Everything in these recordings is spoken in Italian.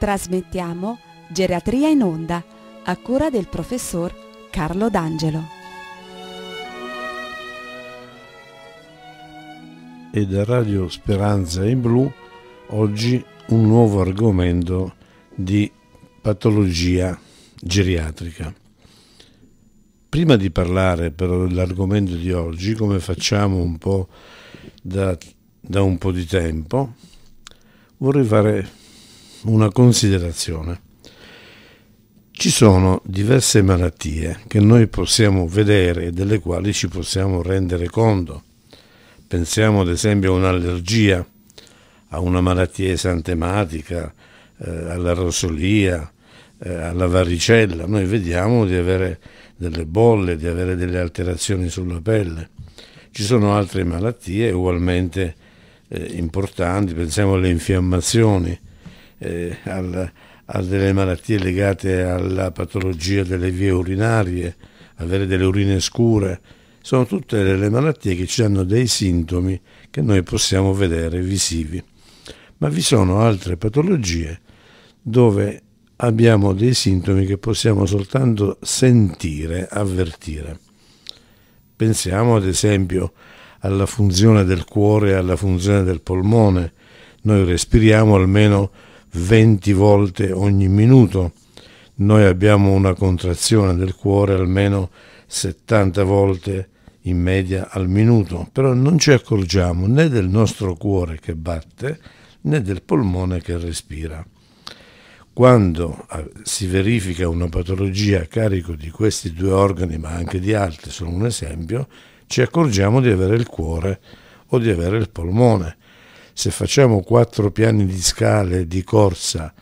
trasmettiamo Geriatria in onda a cura del professor Carlo D'Angelo. E da Radio Speranza in Blu oggi un nuovo argomento di patologia geriatrica. Prima di parlare però dell'argomento di oggi, come facciamo un po' da, da un po' di tempo, vorrei fare una considerazione. Ci sono diverse malattie che noi possiamo vedere e delle quali ci possiamo rendere conto. Pensiamo ad esempio a un'allergia, a una malattia esantematica, eh, alla rosolia, eh, alla varicella. Noi vediamo di avere delle bolle, di avere delle alterazioni sulla pelle. Ci sono altre malattie ugualmente eh, importanti, pensiamo alle infiammazioni eh, al, a delle malattie legate alla patologia delle vie urinarie, avere delle urine scure, sono tutte le malattie che ci hanno dei sintomi che noi possiamo vedere visivi. Ma vi sono altre patologie dove abbiamo dei sintomi che possiamo soltanto sentire, avvertire. Pensiamo ad esempio alla funzione del cuore e alla funzione del polmone. Noi respiriamo almeno 20 volte ogni minuto. Noi abbiamo una contrazione del cuore almeno 70 volte in media al minuto, però non ci accorgiamo né del nostro cuore che batte né del polmone che respira. Quando eh, si verifica una patologia a carico di questi due organi, ma anche di altri, sono un esempio, ci accorgiamo di avere il cuore o di avere il polmone se facciamo quattro piani di scale di corsa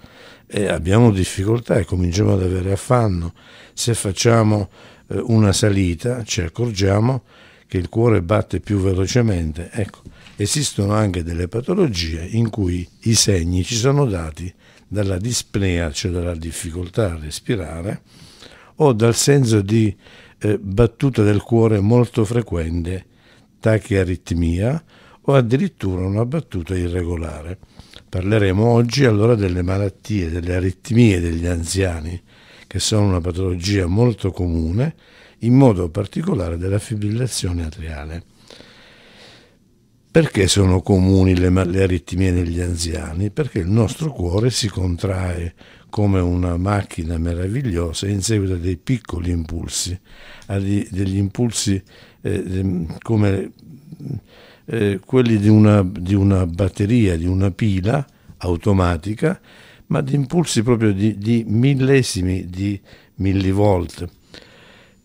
eh, abbiamo difficoltà e cominciamo ad avere affanno, se facciamo eh, una salita ci accorgiamo che il cuore batte più velocemente. Ecco, esistono anche delle patologie in cui i segni ci sono dati dalla dispnea, cioè dalla difficoltà a respirare, o dal senso di eh, battuta del cuore molto frequente, tachiaritmia, o addirittura una battuta irregolare. Parleremo oggi allora delle malattie, delle aritmie degli anziani, che sono una patologia molto comune, in modo particolare della fibrillazione atriale. Perché sono comuni le, le aritmie negli anziani? Perché il nostro cuore si contrae come una macchina meravigliosa in seguito a dei piccoli impulsi, a degli impulsi eh, ehm, come eh, quelli di una, di una, batteria, di una pila automatica, ma di impulsi proprio di, di millesimi di millivolt.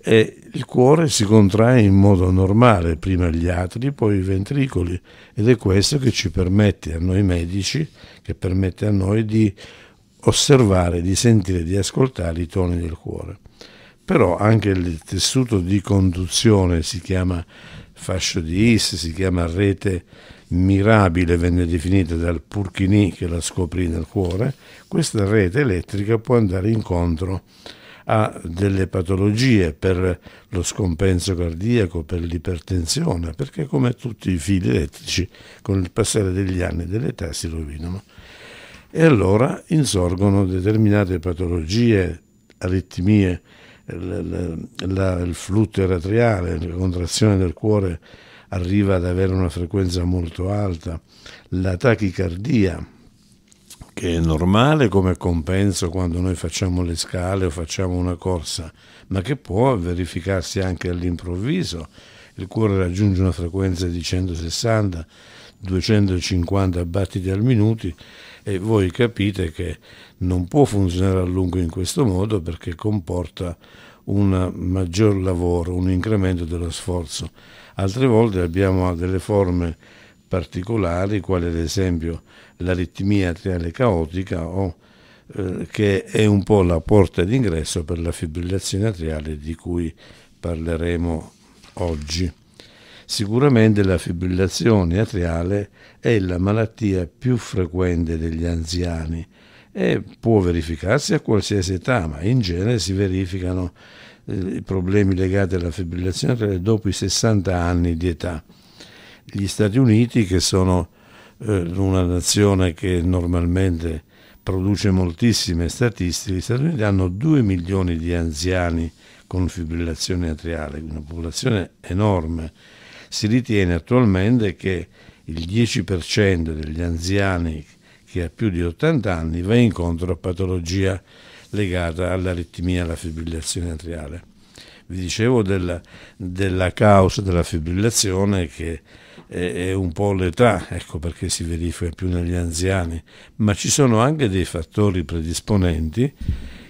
E il cuore si contrae in modo normale, prima gli atri, poi i ventricoli, ed è questo che ci permette a noi medici, che permette a noi di osservare, di sentire, di ascoltare i toni del cuore. Però anche il tessuto di conduzione si chiama fascio di Is, si chiama Rete Mirabile, venne definita dal Purchini che la scoprì nel cuore, questa rete elettrica può andare incontro a delle patologie per lo scompenso cardiaco, per l'ipertensione, perché come tutti i fili elettrici con il passare degli anni e dell'età si rovinano. E allora insorgono determinate patologie, aritmie, il, la, il flutto eratriale, la contrazione del cuore arriva ad avere una frequenza molto alta, la tachicardia che è normale come compenso quando noi facciamo le scale o facciamo una corsa, ma che può verificarsi anche all'improvviso. Il cuore raggiunge una frequenza di 160, 250 battiti al minuto e voi capite che non può funzionare a lungo in questo modo perché comporta un maggior lavoro, un incremento dello sforzo. Altre volte abbiamo delle forme particolari, quali ad esempio l'aritmia atriale caotica o, eh, che è un po' la porta d'ingresso per la fibrillazione atriale di cui parleremo oggi. Sicuramente la fibrillazione atriale è la malattia più frequente degli anziani e può verificarsi a qualsiasi età, ma in genere si verificano eh, i problemi legati alla fibrillazione atriale dopo i 60 anni di età. Gli Stati Uniti, che sono eh, una nazione che normalmente produce moltissime statistiche, gli Stati Uniti hanno 2 milioni di anziani con fibrillazione atriale, una popolazione enorme si ritiene attualmente che il 10% degli anziani che ha più di 80 anni va incontro a patologia legata all'aritmia e alla fibrillazione atriale. Vi dicevo della, della causa della fibrillazione che è un po' l'età, ecco perché si verifica più negli anziani, ma ci sono anche dei fattori predisponenti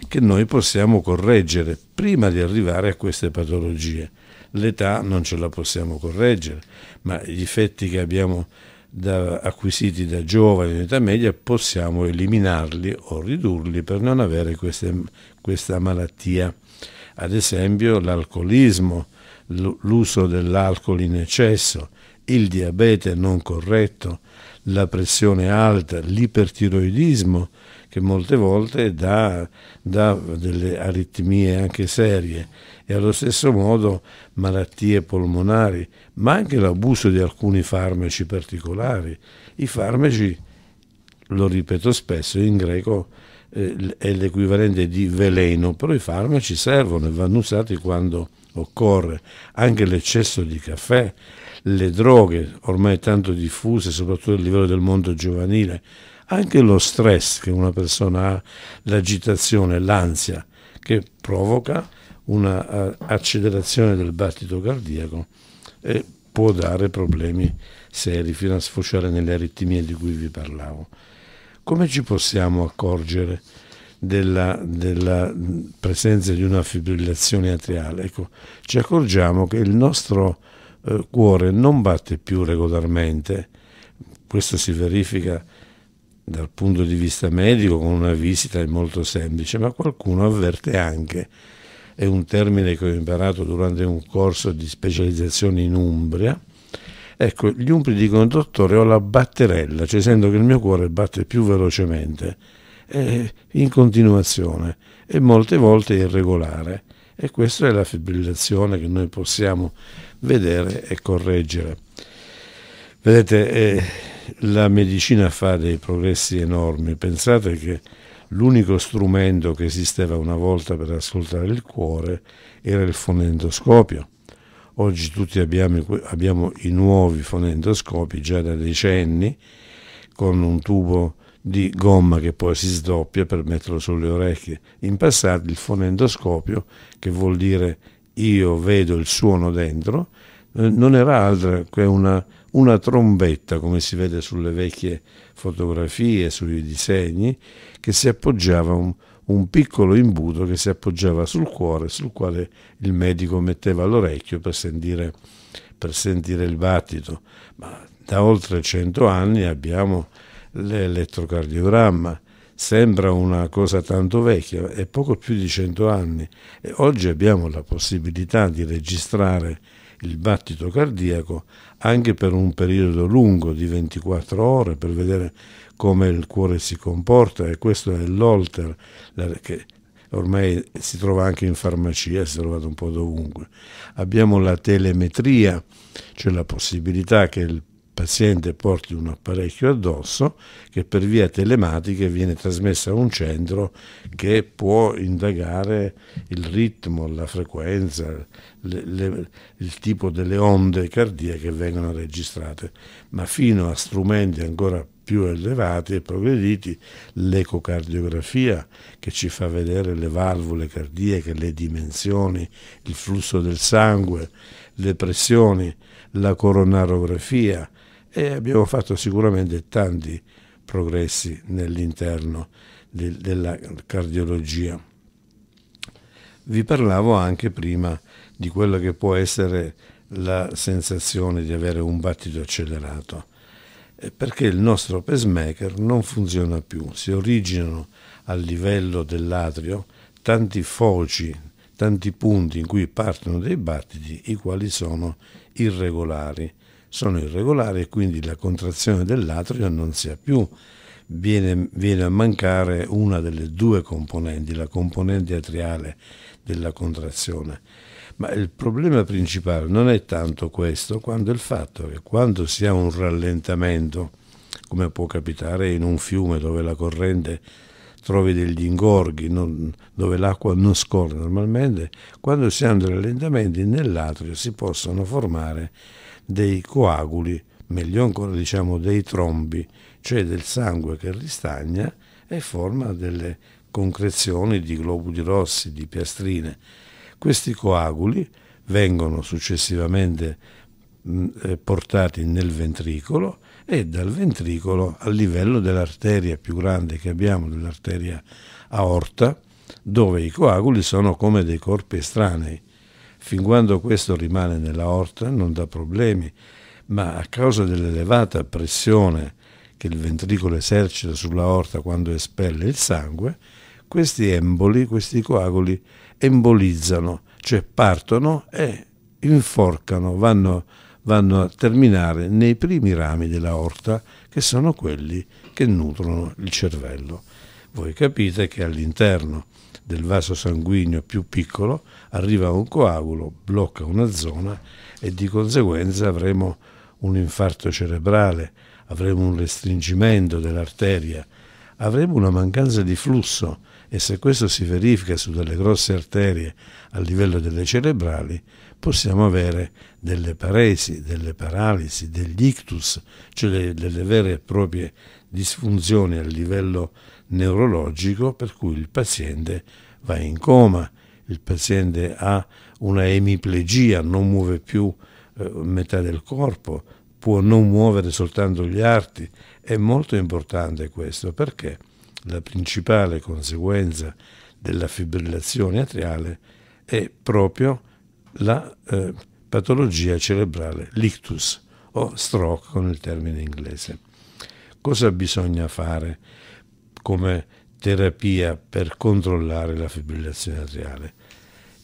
che noi possiamo correggere prima di arrivare a queste patologie. L'età non ce la possiamo correggere, ma gli effetti che abbiamo da, acquisiti da giovani in età media possiamo eliminarli o ridurli per non avere queste, questa malattia. Ad esempio l'alcolismo, l'uso dell'alcol in eccesso, il diabete non corretto, la pressione alta, l'ipertiroidismo, che molte volte dà, dà delle aritmie anche serie e allo stesso modo malattie polmonari, ma anche l'abuso di alcuni farmaci particolari. I farmaci, lo ripeto spesso, in greco eh, è l'equivalente di veleno, però i farmaci servono e vanno usati quando occorre. Anche l'eccesso di caffè, le droghe ormai tanto diffuse, soprattutto a livello del mondo giovanile, anche lo stress che una persona ha, l'agitazione, l'ansia che provoca un'accelerazione eh, del battito cardiaco e può dare problemi seri fino a sfociare nelle aritmie di cui vi parlavo. Come ci possiamo accorgere della, della presenza di una fibrillazione atriale? Ecco, ci accorgiamo che il nostro eh, cuore non batte più regolarmente, questo si verifica dal punto di vista medico con una visita è molto semplice, ma qualcuno avverte anche, è un termine che ho imparato durante un corso di specializzazione in Umbria, ecco, gli umbri dicono dottore ho la batterella, cioè sento che il mio cuore batte più velocemente, in continuazione e molte volte irregolare e questa è la fibrillazione che noi possiamo vedere e correggere. Vedete, eh, la medicina fa dei progressi enormi. Pensate che l'unico strumento che esisteva una volta per ascoltare il cuore era il fonendoscopio. Oggi tutti abbiamo, abbiamo i nuovi fonendoscopi già da decenni con un tubo di gomma che poi si sdoppia per metterlo sulle orecchie. In passato il fonendoscopio, che vuol dire io vedo il suono dentro, eh, non era altro che una una trombetta, come si vede sulle vecchie fotografie, sui disegni, che si appoggiava un, un piccolo imbuto che si appoggiava sul cuore, sul quale il medico metteva l'orecchio per sentire, per sentire il battito. Ma da oltre 100 anni abbiamo l'elettrocardiogramma, sembra una cosa tanto vecchia, è poco più di 100 anni e oggi abbiamo la possibilità di registrare il battito cardiaco anche per un periodo lungo di 24 ore per vedere come il cuore si comporta e questo è l'Olter che ormai si trova anche in farmacia, si è trovato un po' dovunque. Abbiamo la telemetria, cioè la possibilità che il paziente porti un apparecchio addosso che per via telematica viene trasmessa a un centro che può indagare il ritmo, la frequenza, le, le, il tipo delle onde cardiache che vengono registrate, ma fino a strumenti ancora più elevati e progrediti, l'ecocardiografia che ci fa vedere le valvole cardiache, le dimensioni, il flusso del sangue, le pressioni, la coronarografia, e abbiamo fatto sicuramente tanti progressi nell'interno de della cardiologia. Vi parlavo anche prima di quella che può essere la sensazione di avere un battito accelerato, eh, perché il nostro pacemaker non funziona più, si originano a livello dell'atrio tanti foci, tanti punti in cui partono dei battiti, i quali sono irregolari sono irregolari e quindi la contrazione dell'atrio non si ha più. Viene, viene, a mancare una delle due componenti, la componente atriale della contrazione. Ma il problema principale non è tanto questo, quanto il fatto che quando si ha un rallentamento, come può capitare in un fiume dove la corrente trovi degli ingorghi non, dove l'acqua non scorre normalmente, quando si hanno dei rallentamenti nell'atrio si possono formare dei coaguli, meglio ancora diciamo dei trombi, cioè del sangue che ristagna e forma delle concrezioni di globuli rossi, di piastrine. Questi coaguli vengono successivamente eh, portati nel ventricolo e dal ventricolo a livello dell'arteria più grande che abbiamo, dell'arteria aorta, dove i coaguli sono come dei corpi estranei Fin quando questo rimane nell'aorta non dà problemi, ma a causa dell'elevata pressione che il ventricolo esercita sull'aorta quando espelle il sangue, questi emboli, questi coaguli embolizzano, cioè partono e inforcano, vanno, vanno a terminare nei primi rami dell'aorta che sono quelli che nutrono il cervello. Voi capite che all'interno del vaso sanguigno più piccolo arriva un coagulo, blocca una zona e di conseguenza avremo un infarto cerebrale, avremo un restringimento dell'arteria, avremo una mancanza di flusso e se questo si verifica su delle grosse arterie a livello delle cerebrali, possiamo avere delle paresi, delle paralisi, degli ictus, cioè delle vere e proprie disfunzioni a livello neurologico per cui il paziente va in coma il paziente ha una emiplegia, non muove più eh, metà del corpo, può non muovere soltanto gli arti. È molto importante questo perché la principale conseguenza della fibrillazione atriale è proprio la eh, patologia cerebrale, l'ictus o stroke con il termine inglese. Cosa bisogna fare come terapia per controllare la fibrillazione atriale.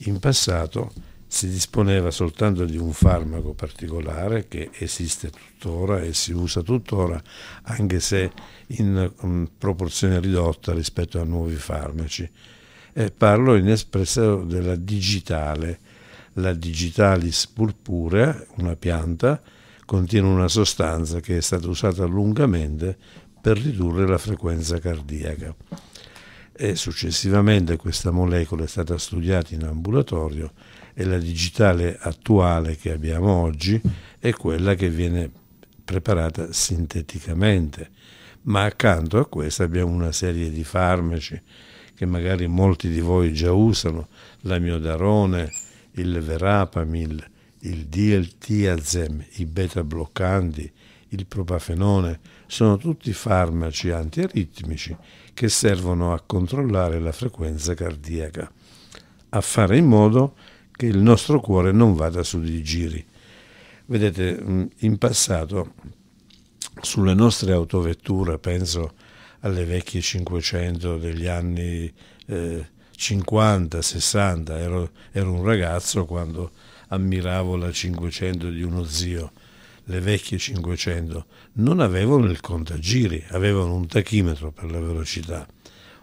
In passato si disponeva soltanto di un farmaco particolare che esiste tuttora e si usa tuttora, anche se in mm, proporzione ridotta rispetto a nuovi farmaci. E parlo in espresso della digitale. La digitalis purpurea, una pianta, contiene una sostanza che è stata usata lungamente per ridurre la frequenza cardiaca e successivamente questa molecola è stata studiata in ambulatorio e la digitale attuale che abbiamo oggi è quella che viene preparata sinteticamente, ma accanto a questa abbiamo una serie di farmaci che magari molti di voi già usano, l'amiodarone, il verapamil, il DLT-azem, i beta bloccanti, il propafenone, sono tutti farmaci antiaritmici che servono a controllare la frequenza cardiaca, a fare in modo che il nostro cuore non vada su di giri. Vedete, mm, in passato sulle nostre autovetture, penso alle vecchie 500 degli anni eh, 50, 60, ero, ero un ragazzo quando ammiravo la 500 di uno zio, le vecchie 500 non avevano il contagiri, avevano un tachimetro per la velocità.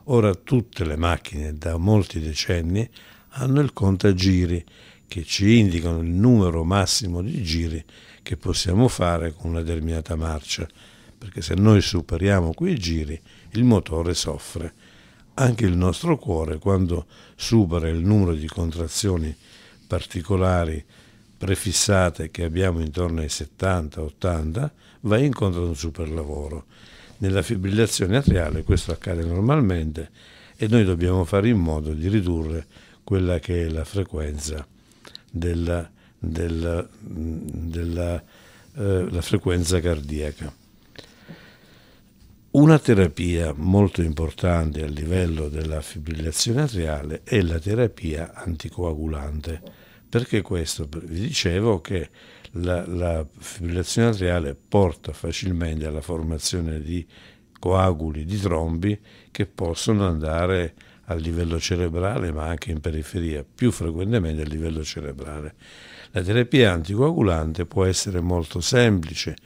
Ora tutte le macchine da molti decenni hanno il contagiri che ci indicano il numero massimo di giri che possiamo fare con una determinata marcia, perché se noi superiamo quei giri il motore soffre. Anche il nostro cuore quando supera il numero di contrazioni particolari prefissate che abbiamo intorno ai 70-80 va incontro ad un superlavoro. Nella fibrillazione atriale questo accade normalmente e noi dobbiamo fare in modo di ridurre quella che è la frequenza della, della, della eh, la frequenza cardiaca. Una terapia molto importante a livello della fibrillazione atriale è la terapia anticoagulante perché questo? Vi dicevo che la, la fibrillazione atriale porta facilmente alla formazione di coaguli, di trombi che possono andare a livello cerebrale ma anche in periferia, più frequentemente a livello cerebrale. La terapia anticoagulante può essere molto semplice,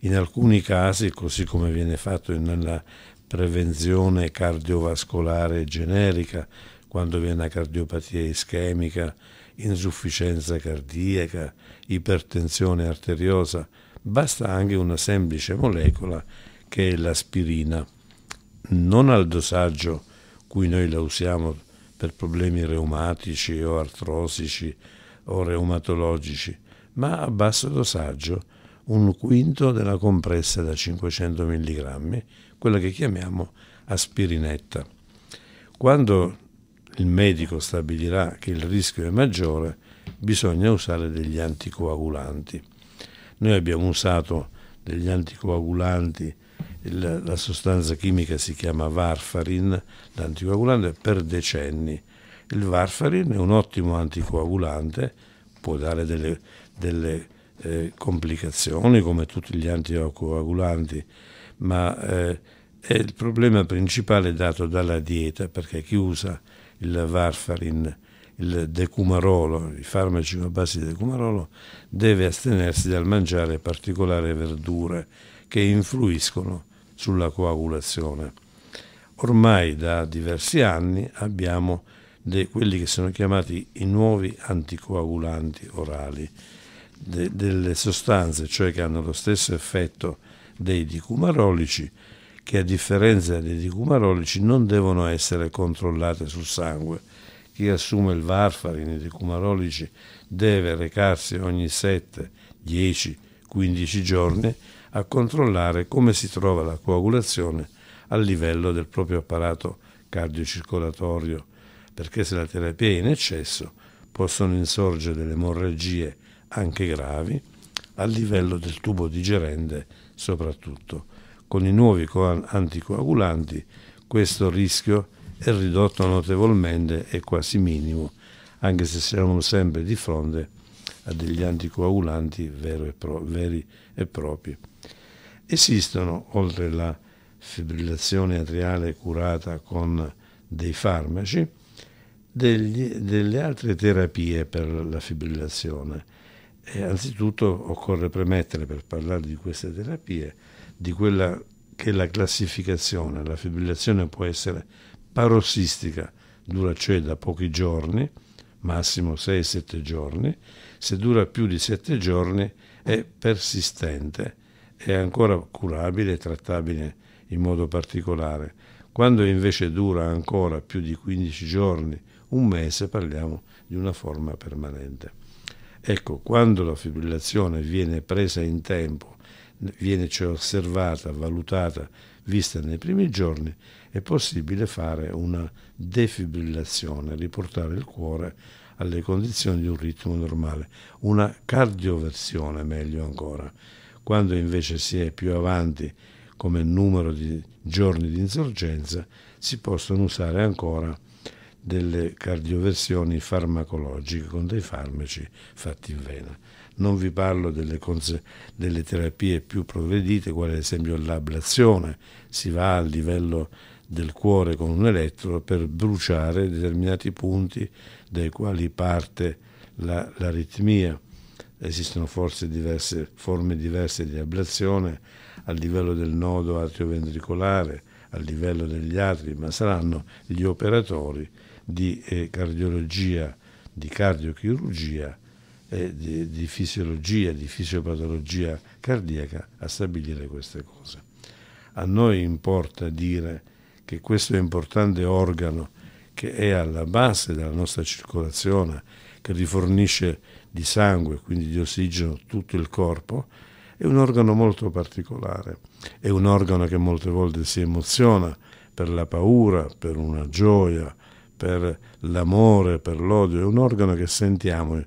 in alcuni casi, così come viene fatto nella prevenzione cardiovascolare generica, quando viene una cardiopatia ischemica, insufficienza cardiaca, ipertensione arteriosa, basta anche una semplice molecola che è l'aspirina. Non al dosaggio cui noi la usiamo per problemi reumatici o artrosici o reumatologici, ma a basso dosaggio, un quinto della compressa da 500 mg, quella che chiamiamo aspirinetta. Quando il medico stabilirà che il rischio è maggiore, bisogna usare degli anticoagulanti. Noi abbiamo usato degli anticoagulanti, la sostanza chimica si chiama Warfarin, l'anticoagulante per decenni. Il Warfarin è un ottimo anticoagulante, può dare delle, delle eh, complicazioni come tutti gli anticoagulanti, ma eh, è il problema principale dato dalla dieta, perché chi usa il Warfarin, il decumarolo, i farmaci a base di decumarolo, deve astenersi dal mangiare particolari verdure che influiscono sulla coagulazione. Ormai da diversi anni abbiamo de, quelli che sono chiamati i nuovi anticoagulanti orali, de, delle sostanze cioè che hanno lo stesso effetto dei dicumarolici, che a differenza dei dicumarolici non devono essere controllate sul sangue. Chi assume il Varfarin e i dicumarolici deve recarsi ogni 7, 10, 15 giorni a controllare come si trova la coagulazione a livello del proprio apparato cardiocircolatorio, perché se la terapia è in eccesso possono insorgere delle emorragie anche gravi a livello del tubo digerente soprattutto. Con i nuovi anticoagulanti questo rischio è ridotto notevolmente e quasi minimo, anche se siamo sempre di fronte a degli anticoagulanti e pro, veri e propri. Esistono, oltre alla fibrillazione atriale curata con dei farmaci, degli, delle altre terapie per la fibrillazione. E anzitutto occorre premettere per parlare di queste terapie di quella che è la classificazione. La fibrillazione può essere parossistica, dura cioè da pochi giorni, massimo 6-7 giorni, se dura più di 7 giorni è persistente, è ancora curabile e trattabile in modo particolare. Quando invece dura ancora più di 15 giorni, un mese, parliamo di una forma permanente. Ecco, quando la fibrillazione viene presa in tempo viene cioè osservata, valutata, vista nei primi giorni, è possibile fare una defibrillazione, riportare il cuore alle condizioni di un ritmo normale, una cardioversione meglio ancora. Quando invece si è più avanti come numero di giorni di insorgenza, si possono usare ancora delle cardioversioni farmacologiche con dei farmaci fatti in vena non vi parlo delle, delle terapie più progredite, quali ad esempio l'ablazione, si va a livello del cuore con un elettro per bruciare determinati punti dai quali parte l'aritmia. Esistono forse diverse, forme diverse di ablazione a livello del nodo atrioventricolare, a livello degli atri, ma saranno gli operatori di eh, cardiologia, di cardiochirurgia e eh, di, di fisiologia, di fisiopatologia cardiaca a stabilire queste cose. A noi importa dire che questo importante organo che è alla base della nostra circolazione, che rifornisce di sangue, quindi di ossigeno, tutto il corpo, è un organo molto particolare, è un organo che molte volte si emoziona per la paura, per una gioia, per l'amore, per l'odio, è un organo che sentiamo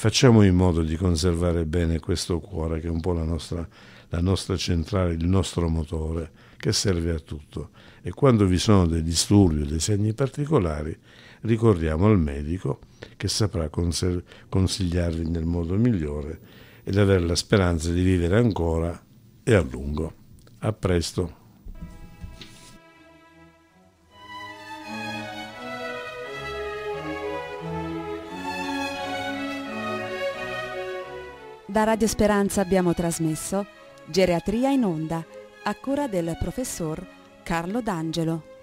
Facciamo in modo di conservare bene questo cuore che è un po' la nostra, la nostra centrale, il nostro motore che serve a tutto. E quando vi sono dei disturbi o dei segni particolari, ricorriamo al medico che saprà consigliarvi nel modo migliore ed avere la speranza di vivere ancora e a lungo. A presto. Da Radio Speranza abbiamo trasmesso Geriatria in onda a cura del professor Carlo D'Angelo.